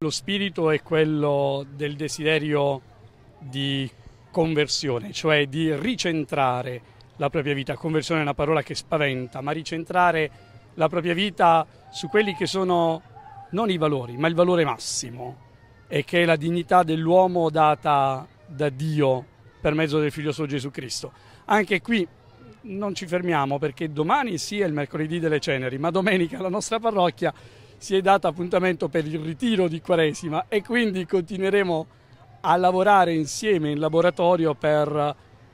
Lo spirito è quello del desiderio di conversione, cioè di ricentrare la propria vita. Conversione è una parola che spaventa, ma ricentrare la propria vita su quelli che sono non i valori, ma il valore massimo, e che è la dignità dell'uomo data da Dio per mezzo del figlio suo Gesù Cristo. Anche qui non ci fermiamo perché domani sì è il mercoledì delle ceneri, ma domenica la nostra parrocchia si è dato appuntamento per il ritiro di Quaresima e quindi continueremo a lavorare insieme in laboratorio per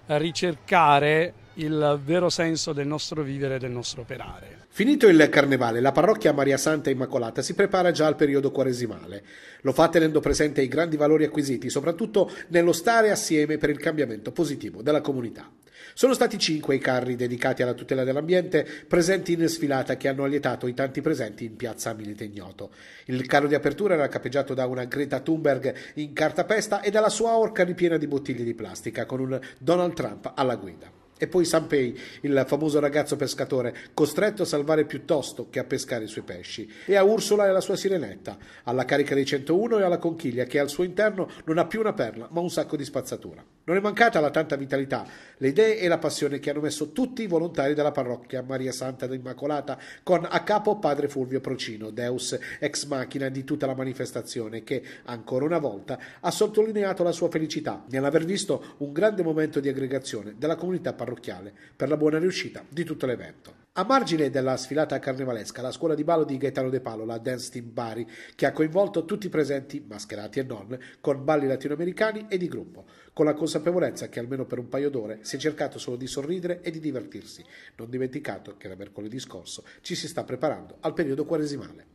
eh, ricercare il vero senso del nostro vivere e del nostro operare. Finito il carnevale, la parrocchia Maria Santa Immacolata si prepara già al periodo quaresimale. Lo fa tenendo presente i grandi valori acquisiti, soprattutto nello stare assieme per il cambiamento positivo della comunità. Sono stati cinque i carri dedicati alla tutela dell'ambiente presenti in sfilata che hanno allietato i tanti presenti in piazza Milite Ignoto. Il carro di apertura era capeggiato da una Greta Thunberg in cartapesta e dalla sua orca ripiena di bottiglie di plastica con un Donald Trump alla guida. E poi Sanpei, il famoso ragazzo pescatore, costretto a salvare piuttosto che a pescare i suoi pesci, e a Ursula e alla sua sirenetta, alla carica dei 101 e alla conchiglia che al suo interno non ha più una perla ma un sacco di spazzatura. Non è mancata la tanta vitalità, le idee e la passione che hanno messo tutti i volontari della parrocchia Maria Santa dell'Immacolata, con a capo padre Fulvio Procino, deus ex machina di tutta la manifestazione, che ancora una volta ha sottolineato la sua felicità nell'aver visto un grande momento di aggregazione della comunità parrocchiale per la buona riuscita di tutto l'evento. A margine della sfilata carnevalesca, la scuola di ballo di Gaetano De Palo, la Dance Team Bari, che ha coinvolto tutti i presenti, mascherati e non, con balli latinoamericani e di gruppo, con la consapevolezza che almeno per un paio d'ore si è cercato solo di sorridere e di divertirsi, non dimenticato che da mercoledì scorso ci si sta preparando al periodo quaresimale.